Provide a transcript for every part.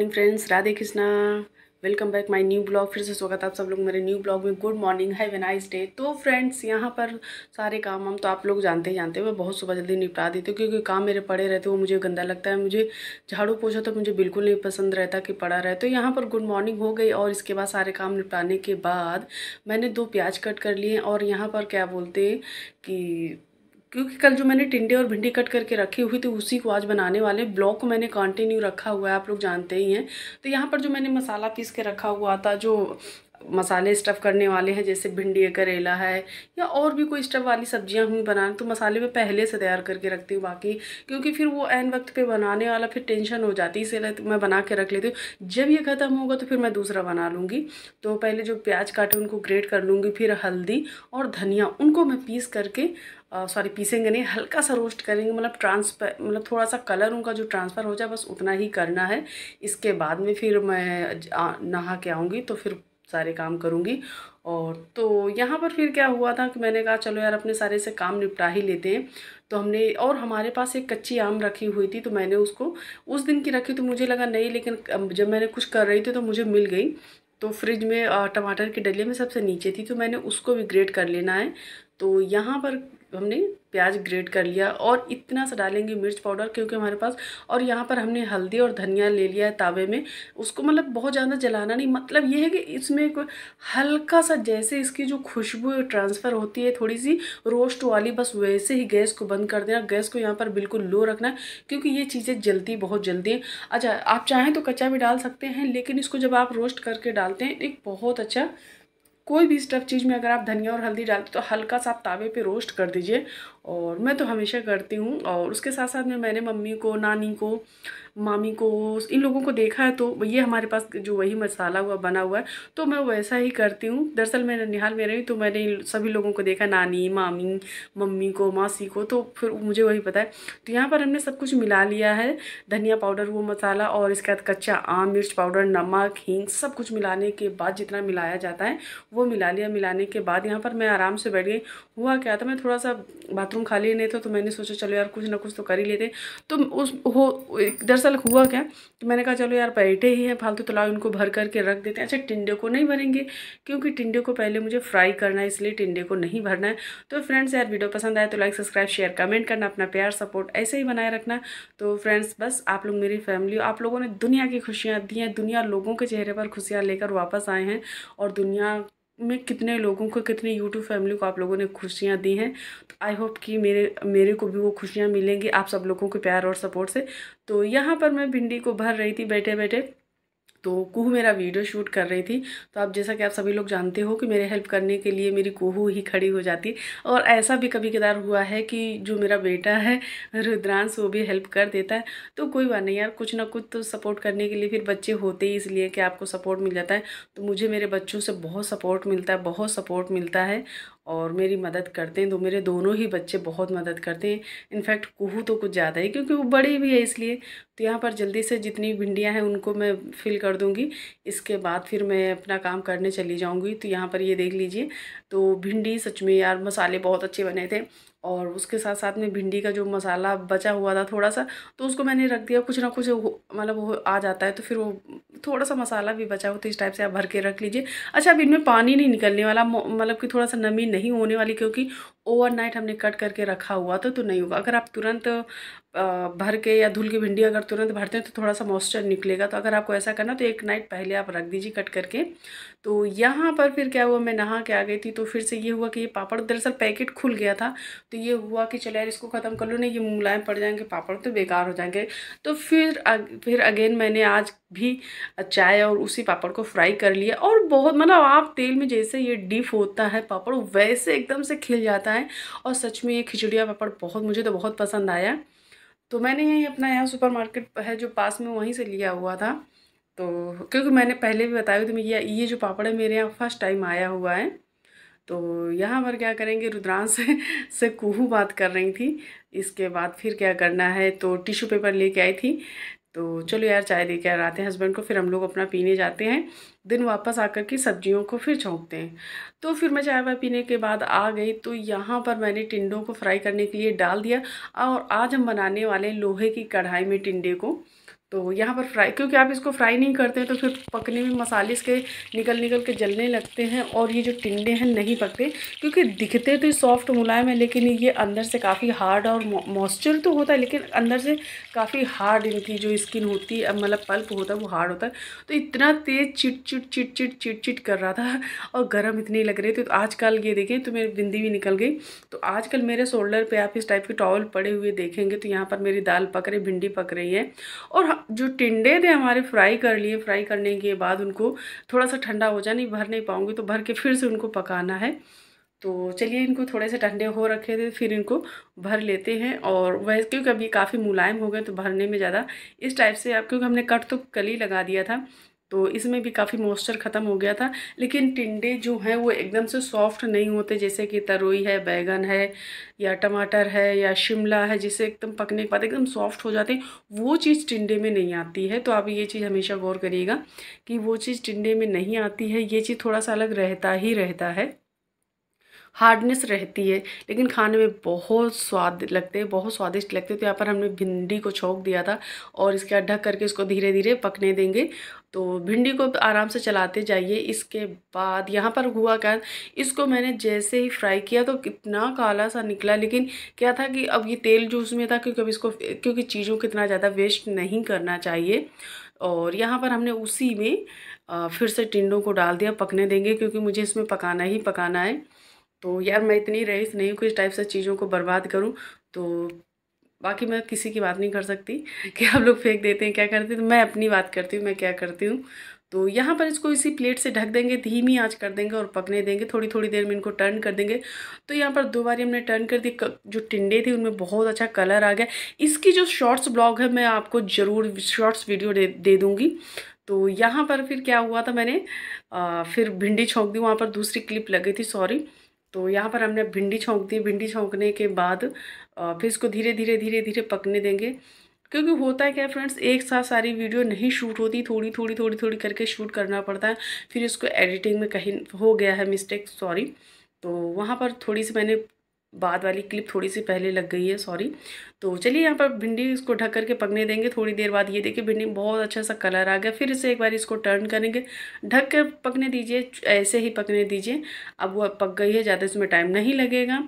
morning friends Radhe Krishna welcome back my new blog फिर से स्वागत आप सब लोग मेरे न्यू ब्लॉग में good morning have a nice day तो फ्रेंड्स यहाँ पर सारे काम हम तो आप लोग जानते ही जानते हैं मैं बहुत सुबह जल्दी निपटा देती हूँ क्योंकि काम मेरे पड़े रहते वो मुझे गंदा लगता है मुझे झाड़ू पोछा तो मुझे बिल्कुल नहीं पसंद रहता कि पड़ा रहे तो यहाँ पर गुड मॉर्निंग हो गई और इसके बाद सारे काम निपटाने के बाद मैंने दो प्याज कट कर लिए और यहाँ पर क्या बोलते कि क्योंकि कल जो मैंने टिंडे और भिंडी कट करके रखी हुई थी उसी को आज बनाने वाले ब्लॉक को मैंने कंटिन्यू रखा हुआ है आप लोग जानते ही हैं तो यहाँ पर जो मैंने मसाला पीस के रखा हुआ था जो मसाले स्टफ़ करने वाले हैं जैसे भिंडी है करेला है या और भी कोई स्टफ़ वाली सब्जियां हुई बनाने तो मसाले मैं पहले से तैयार करके रखती हूँ बाकी क्योंकि फिर वो एन वक्त पे बनाने वाला फिर टेंशन हो जाती है इसलिए तो मैं बना के रख लेती हूँ जब ये ख़त्म होगा तो फिर मैं दूसरा बना लूँगी तो पहले जो प्याज काटे उनको ग्रेट कर लूँगी फिर हल्दी और धनिया उनको मैं पीस करके सॉरी पीसेंगे नहीं हल्का सा रोस्ट करेंगे मतलब ट्रांसफर मतलब थोड़ा सा कलर उनका जो ट्रांसफ़र हो जाए बस उतना ही करना है इसके बाद में फिर मैं नहा के आऊँगी तो फिर सारे काम करूँगी और तो यहाँ पर फिर क्या हुआ था कि मैंने कहा चलो यार अपने सारे से काम निपटा ही लेते हैं तो हमने और हमारे पास एक कच्ची आम रखी हुई थी तो मैंने उसको उस दिन की रखी तो मुझे लगा नहीं लेकिन जब मैंने कुछ कर रही थी तो मुझे मिल गई तो फ्रिज में टमाटर की डलिया में सबसे नीचे थी तो मैंने उसको भी ग्रेट कर लेना है तो यहाँ पर हमने प्याज ग्रेट कर लिया और इतना सा डालेंगे मिर्च पाउडर क्योंकि हमारे पास और यहाँ पर हमने हल्दी और धनिया ले लिया है तावे में उसको मतलब बहुत ज़्यादा जलाना नहीं मतलब ये है कि इसमें कोई हल्का सा जैसे इसकी जो खुशबू ट्रांसफ़र होती है थोड़ी सी रोस्ट वाली बस वैसे ही गैस को बंद कर देना गैस को यहाँ पर बिल्कुल लो रखना क्योंकि ये चीज़ें जलती बहुत जल्दी हैं अच्छा आप चाहें तो कच्चा भी डाल सकते हैं लेकिन इसको जब आप रोस्ट करके डालते हैं एक बहुत अच्छा कोई भी स्टफ चीज़ में अगर आप धनिया और हल्दी डालते तो हल्का सा आप तावे पे रोस्ट कर दीजिए और मैं तो हमेशा करती हूँ और उसके साथ साथ में मैंने मम्मी को नानी को मामी को इन लोगों को देखा है तो ये हमारे पास जो वही मसाला हुआ बना हुआ है तो मैं वैसा ही करती हूँ दरअसल मैं निहाल में रही तो मैंने सभी लोगों को देखा नानी मामी मम्मी को मासी को तो फिर मुझे वही पता है तो यहाँ पर हमने सब कुछ मिला लिया है धनिया पाउडर वो मसाला और इसके बाद कच्चा आम मिर्च पाउडर नमक हींग सब कुछ मिलाने के बाद जितना मिलाया जाता है वो मिला लिया मिलाने के बाद यहाँ पर मैं आराम से बैठ गई हुआ क्या था मैं थोड़ा सा बात बाथरूम खाली नहीं था तो मैंने सोचा चलो यार कुछ ना कुछ तो कर ही लेते तो उस हो दरअसल हुआ क्या तो मैंने कहा चलो यार बैठे ही हैं फालतू तलाव तो इनको भर करके रख देते हैं अच्छा टिंडे को नहीं भरेंगे क्योंकि टिंडे को पहले मुझे फ्राई करना है इसलिए टिंडे को नहीं भरना है तो फ्रेंड्स यार वीडियो पसंद आए तो लाइक सब्सक्राइब शेयर कमेंट करना अपना प्यार सपोर्ट ऐसे ही बनाए रखना तो फ्रेंड्स बस आप लोग मेरी फैमिली आप लोगों ने दुनिया की खुशियाँ दी हैं दुनिया लोगों के चेहरे पर खुशियाँ लेकर वापस आए हैं और दुनिया में कितने लोगों को कितने यूट्यूब फैमिली को आप लोगों ने खुशियाँ दी हैं तो आई होप कि मेरे मेरे को भी वो खुशियाँ मिलेंगी आप सब लोगों के प्यार और सपोर्ट से तो यहाँ पर मैं भिंडी को भर रही थी बैठे बैठे तो कुहू मेरा वीडियो शूट कर रही थी तो आप जैसा कि आप सभी लोग जानते हो कि मेरे हेल्प करने के लिए मेरी कुहू ही खड़ी हो जाती और ऐसा भी कभी कदार हुआ है कि जो मेरा बेटा है रुद्रांश वो भी हेल्प कर देता है तो कोई बात नहीं यार कुछ ना कुछ तो सपोर्ट करने के लिए फिर बच्चे होते ही इसलिए कि आपको सपोर्ट मिल जाता है तो मुझे मेरे बच्चों से बहुत सपोर्ट मिलता है बहुत सपोर्ट मिलता है और मेरी मदद करते हैं तो मेरे दोनों ही बच्चे बहुत मदद करते हैं इनफैक्ट कुहू तो कुछ ज़्यादा ही क्योंकि वो बड़ी भी है इसलिए तो यहाँ पर जल्दी से जितनी भिंडियाँ हैं उनको मैं फिल कर दूँगी इसके बाद फिर मैं अपना काम करने चली जाऊँगी तो यहाँ पर ये देख लीजिए तो भिंडी सच में यार मसाले बहुत अच्छे बने थे और उसके साथ साथ में भिंडी का जो मसाला बचा हुआ था थोड़ा सा तो उसको मैंने रख दिया कुछ ना कुछ मतलब वो आ जाता है तो फिर वो थोड़ा सा मसाला भी बचा हुआ तो इस टाइप से आप भर के रख लीजिए अच्छा अब इनमें पानी नहीं निकलने वाला मतलब कि थोड़ा सा नमी नहीं होने वाली क्योंकि ओवरनाइट हमने कट करके रखा हुआ तो तो नहीं होगा अगर आप तुरंत भर के या धुल की भिंडी अगर तुरंत भरते हैं तो थोड़ा सा मॉइस्चर निकलेगा तो अगर आपको ऐसा करना तो एक नाइट पहले आप रख दीजिए कट करके तो यहाँ पर फिर क्या हुआ मैं नहा के आ गई थी तो फिर से ये हुआ कि ये पापड़ दरअसल पैकेट खुल गया था तो ये हुआ कि चले यार इसको ख़त्म कर लो नहीं ये मुलायम पड़ जाएंगे पापड़ तो बेकार हो जाएंगे तो फिर अग, फिर अगेन मैंने आज भी चाय और उसी पापड़ को फ्राई कर लिया और बहुत मतलब आप तेल में जैसे ये डीप होता है पापड़ वैसे एकदम से खिल जाता है बनाए और सच में ये खिचड़िया पापड़ बहुत मुझे तो बहुत पसंद आया तो मैंने यही अपना यहाँ सुपर मार्केट है जो पास में वहीं से लिया हुआ था तो क्योंकि मैंने पहले भी बताया तो मैं ये जो पापड़ है मेरे यहाँ फर्स्ट टाइम आया हुआ है तो यहाँ पर क्या करेंगे रुद्रांश से, से कुहू बात कर रही थी इसके बाद फिर क्या करना है तो टिश्यू पेपर लेके आई थी तो चलो यार चाय लेके आते हैं हस्बैंड को फिर हम लोग अपना पीने जाते हैं दिन वापस आकर के सब्जियों को फिर छोंकते हैं तो फिर मैं चाय वाय पीने के बाद आ गई तो यहाँ पर मैंने टिंडों को फ्राई करने के लिए डाल दिया और आज हम बनाने वाले लोहे की कढ़ाई में टिंडे को तो यहाँ पर फ्राई क्योंकि आप इसको फ्राई नहीं करते तो फिर पकने में मसाले इसके निकल निकल के जलने लगते हैं और ये जो टिंडे हैं नहीं पकते क्योंकि दिखते तो सॉफ्ट मुलायम है लेकिन ये अंदर से काफ़ी हार्ड और मॉइस्चर तो होता है लेकिन अंदर से काफ़ी हार्ड इनकी जो स्किन होती है मतलब पल्प होता है वो हार्ड होता है तो इतना तेज़ चिट चिट चिट चिट चिट चिट कर रहा था और गर्म इतने लग रहे थे तो आजकल ये देखें तो मेरी बिंदी भी निकल गई तो आजकल मेरे शोल्डर पर आप इस टाइप के टॉवल पड़े हुए देखेंगे तो यहाँ पर मेरी दाल पक रही भिंडी पक रही है और जो टिंडे थे हमारे फ्राई कर लिए फ्राई करने के बाद उनको थोड़ा सा ठंडा हो जाए नहीं भर नहीं पाऊँगी तो भर के फिर से उनको पकाना है तो चलिए इनको थोड़े से ठंडे हो रखे थे फिर इनको भर लेते हैं और वैसे क्योंकि अभी काफ़ी मुलायम हो गए तो भरने में ज़्यादा इस टाइप से आप क्योंकि हमने कट तो कली लगा दिया था तो इसमें भी काफ़ी मॉइस्चर ख़त्म हो गया था लेकिन टिंडे जो हैं वो एकदम से सॉफ्ट नहीं होते जैसे कि तरोई है बैगन है या टमाटर है या शिमला है जिसे एकदम पकने के बाद एकदम सॉफ्ट हो जाते हैं वो चीज़ टिंडे में नहीं आती है तो आप ये चीज़ हमेशा गौर करिएगा कि वो चीज़ टिंडे में नहीं आती है ये चीज़ थोड़ा सा अलग रहता ही रहता है हार्डनेस रहती है लेकिन खाने में बहुत स्वाद लगते हैं बहुत स्वादिष्ट लगते हैं तो यहाँ पर हमने भिंडी को छोंक दिया था और इसके ढक करके इसको धीरे धीरे पकने देंगे तो भिंडी को आराम से चलाते जाइए इसके बाद यहाँ पर हुआ क्या इसको मैंने जैसे ही फ्राई किया तो कितना काला सा निकला लेकिन क्या था कि अब ये तेल जो उसमें था क्योंकि अब इसको क्योंकि चीज़ों को इतना ज़्यादा वेस्ट नहीं करना चाहिए और यहाँ पर हमने उसी में फिर से टिंडों को डाल दिया पकने देंगे क्योंकि मुझे इसमें पकाना ही पकाना है तो यार मैं इतनी रईस नहीं कुछ टाइप से चीज़ों को बर्बाद करूँ तो बाकी मैं किसी की बात नहीं कर सकती कि आप लोग फेंक देते हैं क्या करते हैं तो मैं अपनी बात करती हूँ मैं क्या करती हूँ तो यहाँ पर इसको इसी प्लेट से ढक देंगे धीमी आंच कर देंगे और पकने देंगे थोड़ी थोड़ी देर में इनको टर्न कर देंगे तो यहाँ पर दो बारी हमने टर्न कर दी जो टिंडे थे उनमें बहुत अच्छा कलर आ गया इसकी जो शॉर्ट्स ब्लॉग है मैं आपको ज़रूर शॉर्ट्स वीडियो दे दे दूँगी तो यहाँ पर फिर क्या हुआ था मैंने आ, फिर भिंडी छोंक दी वहाँ पर दूसरी क्लिप लगी थी सॉरी तो यहाँ पर हमने भिंडी छोंक दी भिंडी छोंकने के बाद फिर इसको धीरे धीरे धीरे धीरे पकने देंगे क्योंकि होता है क्या फ्रेंड्स एक साथ सारी वीडियो नहीं शूट होती थोड़ी थोड़ी थोड़ी थोड़ी करके शूट करना पड़ता है फिर इसको एडिटिंग में कहीं हो गया है मिस्टेक सॉरी तो वहाँ पर थोड़ी सी मैंने बाद वाली क्लिप थोड़ी सी पहले लग गई है सॉरी तो चलिए यहाँ पर भिंडी इसको ढक करके पकने देंगे थोड़ी देर बाद ये देखिए भिंडी बहुत अच्छा सा कलर आ गया फिर इसे एक बार इसको टर्न करेंगे ढक कर पकने दीजिए ऐसे ही पकने दीजिए अब वो पक गई है ज़्यादा इसमें टाइम नहीं लगेगा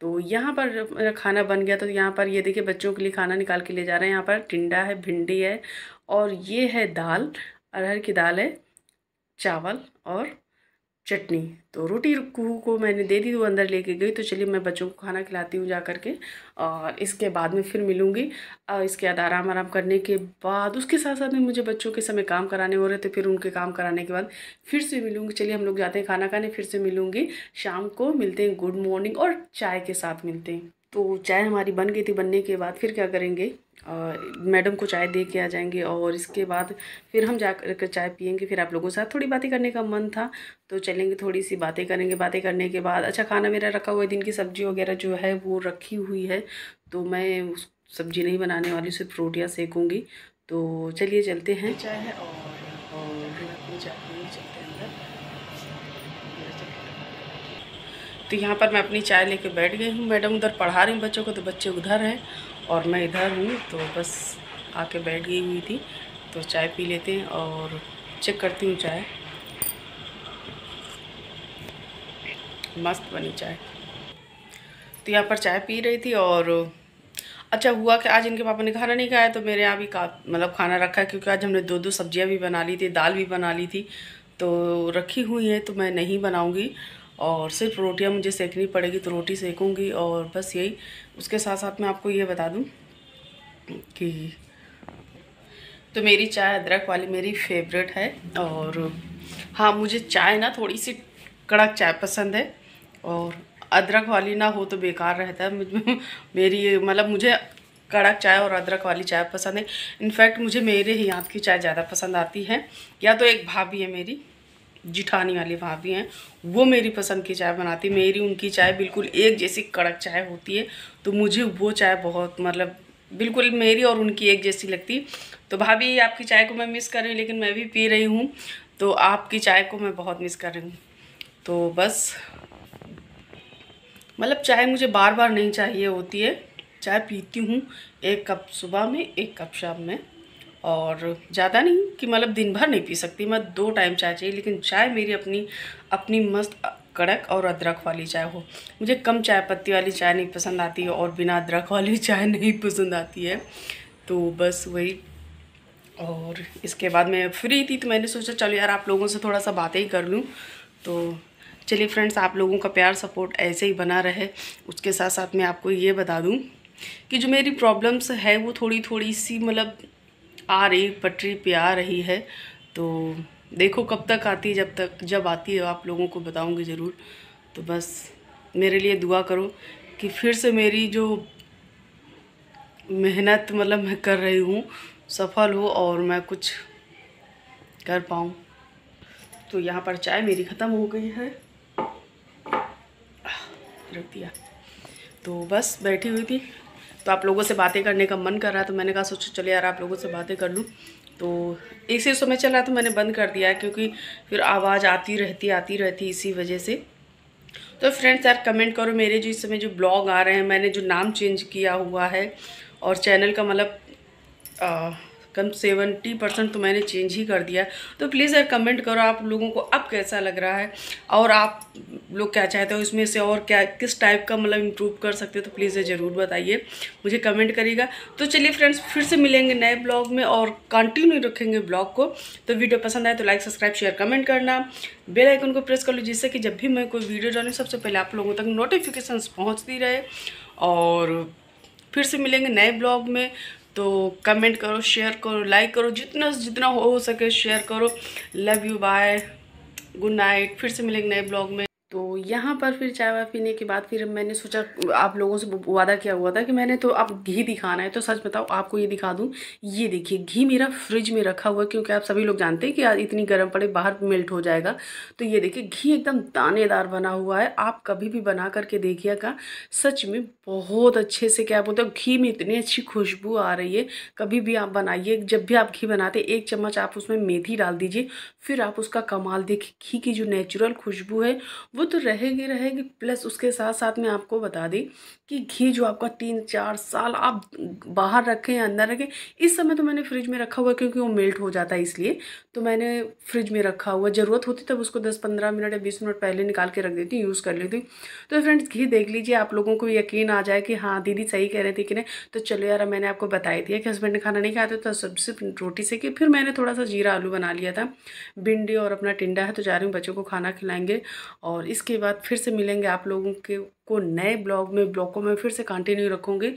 तो यहाँ पर खाना बन गया तो यहाँ पर ये देखिए बच्चों के लिए खाना निकाल के ले जा रहे हैं यहाँ पर टिंडा है भिंडी है और ये है दाल अरहर की दाल है चावल और चटनी तो रोटी रुकू को मैंने दे दी वो अंदर लेके गई तो चलिए मैं बच्चों को खाना खिलाती हूँ जा कर के और इसके बाद में फिर मिलूँगी इसके बाद आराम आराम करने के बाद उसके साथ साथ में मुझे बच्चों के समय काम कराने हो रहे थे तो फिर उनके काम कराने के बाद फिर से मिलूँगी चलिए हम लोग जाते हैं खाना खाने फिर से मिलूँगी शाम को मिलते हैं गुड मॉर्निंग और चाय के साथ मिलते हैं तो चाय हमारी बन गई थी बनने के बाद फिर क्या करेंगे मैडम को चाय दे के आ जाएंगे और इसके बाद फिर हम जा कर चाय पियेंगे फिर आप लोगों के साथ थोड़ी बातें करने का मन था तो चलेंगे थोड़ी सी बातें करेंगे बातें करने के बाद अच्छा खाना मेरा रखा हुआ है दिन की सब्ज़ी वगैरह जो है वो रखी हुई है तो मैं उस सब्ज़ी नहीं बनाने वाली सिर्फ रोटियाँ सेकूँगी तो चलिए चलते हैं चाय है और तो यहाँ पर मैं अपनी चाय लेके बैठ गई हूँ मैडम उधर पढ़ा रही हूँ बच्चों को तो बच्चे उधर हैं और मैं इधर हूँ तो बस आके बैठ गई हुई थी तो चाय पी लेते हैं और चेक करती हूँ चाय मस्त बनी चाय तो यहाँ पर चाय पी रही थी और अच्छा हुआ कि आज इनके पापा ने खाना नहीं खाया तो मेरे यहाँ भी का मतलब खाना रखा है क्योंकि आज हमने दो दो सब्जियाँ भी बना ली थी दाल भी बना ली थी तो रखी हुई है तो मैं नहीं बनाऊँगी और सिर्फ रोटियां मुझे सेकनी पड़ेगी तो रोटी सेकूँगी और बस यही उसके साथ साथ मैं आपको ये बता दूँ कि तो मेरी चाय अदरक वाली मेरी फेवरेट है और हाँ मुझे चाय ना थोड़ी सी कड़क चाय पसंद है और अदरक वाली ना हो तो बेकार रहता है मेरी मतलब मुझे कड़क चाय और अदरक वाली चाय पसंद है इनफैक्ट मुझे मेरे ही हाथ की चाय ज़्यादा पसंद आती है या तो एक भाभी है मेरी जिठानी वाली भाभी हैं वो मेरी पसंद की चाय बनाती मेरी उनकी चाय बिल्कुल एक जैसी कड़क चाय होती है तो मुझे वो चाय बहुत मतलब बिल्कुल मेरी और उनकी एक जैसी लगती तो भाभी आपकी चाय को मैं मिस कर रही हूँ लेकिन मैं भी पी रही हूँ तो आपकी चाय को मैं बहुत मिस कर रही हूँ तो बस मतलब चाय मुझे बार बार नहीं चाहिए होती है चाय पीती हूँ एक कप सुबह में एक कप शाम में और ज़्यादा नहीं कि मतलब दिन भर नहीं पी सकती मैं दो टाइम चाय चाहिए लेकिन चाय मेरी अपनी अपनी मस्त कड़क और अदरक वाली चाय हो मुझे कम चाय पत्ती वाली चाय नहीं पसंद आती है और बिना अदरक वाली चाय नहीं पसंद आती है तो बस वही और इसके बाद मैं फ्री थी तो मैंने सोचा चलो यार आप लोगों से थोड़ा सा बातें ही कर लूँ तो चलिए फ्रेंड्स आप लोगों का प्यार सपोर्ट ऐसे ही बना रहे उसके साथ साथ मैं आपको ये बता दूँ कि जो मेरी प्रॉब्लम्स है वो थोड़ी थोड़ी सी मतलब आ रही पटरी पे आ रही है तो देखो कब तक आती जब तक जब आती है आप लोगों को बताऊंगी ज़रूर तो बस मेरे लिए दुआ करो कि फिर से मेरी जो मेहनत मतलब मैं कर रही हूँ सफल हो और मैं कुछ कर पाऊँ तो यहाँ पर चाय मेरी ख़त्म हो गई है रख दिया तो बस बैठी हुई थी तो आप लोगों से बातें करने का मन कर रहा तो मैंने कहा सोचो चले यार आप लोगों से बातें कर लूँ तो इसी समय चल रहा तो मैंने बंद कर दिया क्योंकि फिर आवाज़ आती रहती आती रहती इसी वजह से तो फ्रेंड्स यार कमेंट करो मेरे जो इस समय जो ब्लॉग आ रहे हैं मैंने जो नाम चेंज किया हुआ है और चैनल का मतलब कम सेवेंटी परसेंट तो मैंने चेंज ही कर दिया तो प्लीज़ यार कमेंट करो आप लोगों को अब कैसा लग रहा है और आप लोग क्या चाहते हो इसमें से और क्या किस टाइप का मतलब इम्प्रूव कर सकते हो तो प्लीज़ ये ज़रूर बताइए मुझे कमेंट करिएगा तो चलिए फ्रेंड्स फिर से मिलेंगे नए ब्लॉग में और कंटिन्यू रखेंगे ब्लॉग को तो वीडियो पसंद आए तो लाइक सब्सक्राइब शेयर कमेंट करना बेल आइकन को प्रेस कर लो जिससे कि जब भी मैं कोई वीडियो डालूँ सबसे पहले आप लोगों तक नोटिफिकेशंस पहुँचती रहे और फिर से मिलेंगे नए ब्लॉग में तो कमेंट करो शेयर करो लाइक करो जितना जितना हो, सके शेयर करो love you bye good night फिर से मिलेंगे नए ब्लॉग में तो यहाँ पर फिर चाय वाय पीने के बाद फिर मैंने सोचा आप लोगों से वादा किया हुआ था कि मैंने तो आप घी दिखाना है तो सच बताओ आपको ये दिखा दूँ ये देखिए घी मेरा फ्रिज में रखा हुआ है क्योंकि आप सभी लोग जानते हैं कि इतनी गर्म पड़े बाहर मेल्ट हो जाएगा तो ये देखिए घी एकदम दानेदार बना हुआ है आप कभी भी बना करके देखिएगा सच में बहुत अच्छे से क्या बोलते हैं घी में इतनी अच्छी खुशबू आ रही है कभी भी आप बनाइए जब भी आप घी बनाते एक चम्मच आप उसमें मेथी डाल दीजिए फिर आप उसका कमाल देखिए घी की जो नेचुरल खुशबू है वो तो रहेगी रहेगी प्लस उसके साथ साथ मैं आपको बता दी कि घी जो आपका तीन चार साल आप बाहर रखें या अंदर रखें इस समय तो मैंने फ्रिज में रखा हुआ क्योंकि वो मेल्ट हो जाता है इसलिए तो मैंने फ्रिज में रखा हुआ ज़रूरत होती तब उसको दस पंद्रह मिनट या बीस मिनट पहले निकाल के रख देती हूँ यूज़ कर लेती हूँ तो फ्रेंड्स घी देख लीजिए आप लोगों को यकीन आ जाए कि हाँ दीदी सही कह रहे थे कि नहीं तो चलो यार मैंने आपको बताई दिया कि हस्बैंड ने खाना नहीं खाते तो सबसे रोटी से कि फिर मैंने थोड़ा सा जीरा आलू बना लिया था भिंडी और अपना टिंडा है तो जा रही हूँ बच्चों को खाना खिलाएंगे और इसके बाद फिर से मिलेंगे आप लोगों के को नए ब्लॉग में ब्लॉगों में फिर से कंटिन्यू रखूँगी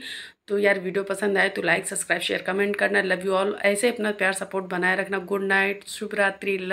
तो यार वीडियो पसंद आए तो लाइक सब्सक्राइब शेयर कमेंट करना लव यू ऑल ऐसे अपना प्यार सपोर्ट बनाए रखना गुड नाइट शुभ रात्रि